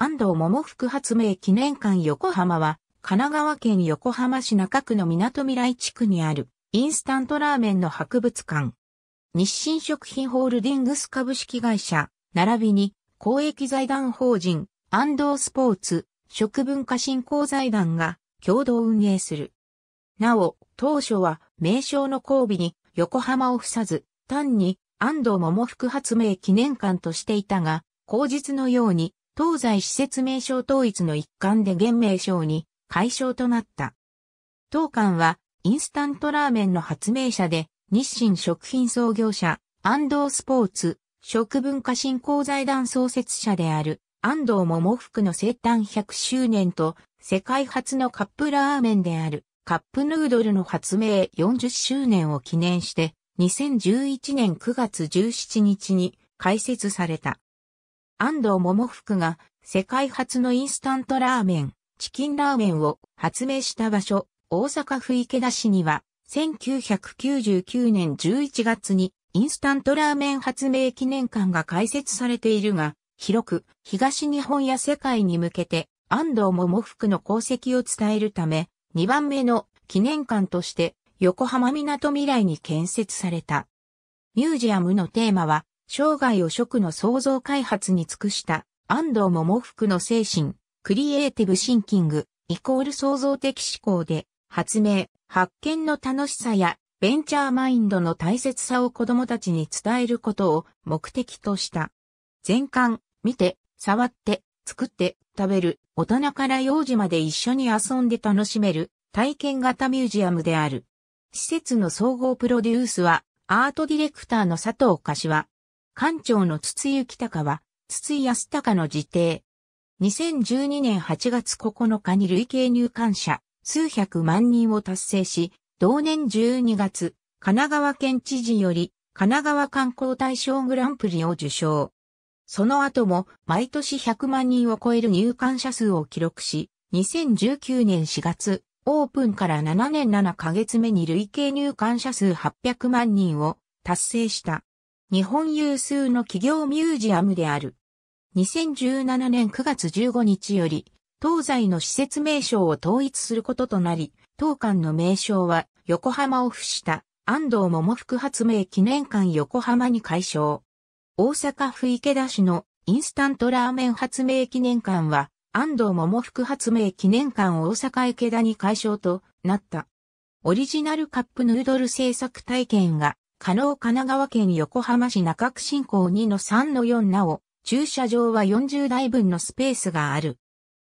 安藤桃福発明記念館横浜は、神奈川県横浜市中区の港未来地区にある、インスタントラーメンの博物館。日清食品ホールディングス株式会社、並びに、公益財団法人、安藤スポーツ、食文化振興財団が、共同運営する。なお、当初は、名称の交尾に、横浜を付さず、単に、安藤桃福発明記念館としていたが、後日のように、東西施設名称統一の一環で現名称に解消となった。当館はインスタントラーメンの発明者で日清食品創業者、安藤スポーツ、食文化振興財団創設者である安藤桃福の生誕100周年と世界初のカップラーメンであるカップヌードルの発明40周年を記念して2011年9月17日に開設された。安藤桃福が世界初のインスタントラーメン、チキンラーメンを発明した場所、大阪府池田市には、1999年11月にインスタントラーメン発明記念館が開設されているが、広く東日本や世界に向けて安藤桃福の功績を伝えるため、2番目の記念館として横浜港未来に建設された。ミュージアムのテーマは生涯を食の創造開発に尽くした安藤桃福の精神、クリエイティブシンキング、イコール創造的思考で、発明、発見の楽しさや、ベンチャーマインドの大切さを子供たちに伝えることを目的とした。全巻、見て、触って、作って、食べる、大人から幼児まで一緒に遊んで楽しめる、体験型ミュージアムである。施設の総合プロデュースは、アートディレクターの佐藤柏、館長の筒井幸隆は、筒井康隆の辞邸。2012年8月9日に累計入館者数百万人を達成し、同年12月、神奈川県知事より神奈川観光大賞グランプリを受賞。その後も毎年100万人を超える入館者数を記録し、2019年4月、オープンから7年7ヶ月目に累計入館者数800万人を達成した。日本有数の企業ミュージアムである。2017年9月15日より、東西の施設名称を統一することとなり、当館の名称は横浜を付した安藤桃福発明記念館横浜に改称。大阪府池田市のインスタントラーメン発明記念館は安藤桃福発明記念館大阪池田に改称となった。オリジナルカップヌードル制作体験が加納神奈川県横浜市中区振興2の3の4なお、駐車場は40台分のスペースがある。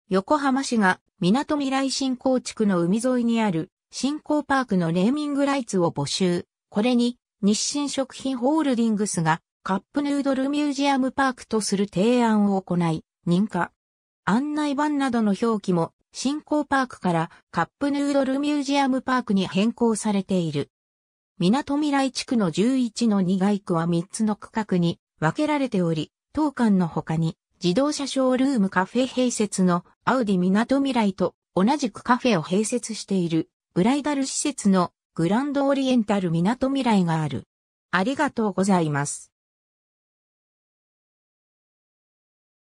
横浜市が港未来振興地区の海沿いにある振興パークのネーミングライツを募集。これに日清食品ホールディングスがカップヌードルミュージアムパークとする提案を行い、認可。案内板などの表記も振興パークからカップヌードルミュージアムパークに変更されている。港未来地区の11の2街区は3つの区画に分けられており、当館の他に自動車ショールームカフェ併設のアウディ港未来と同じくカフェを併設しているブライダル施設のグランドオリエンタル港未来がある。ありがとうございます。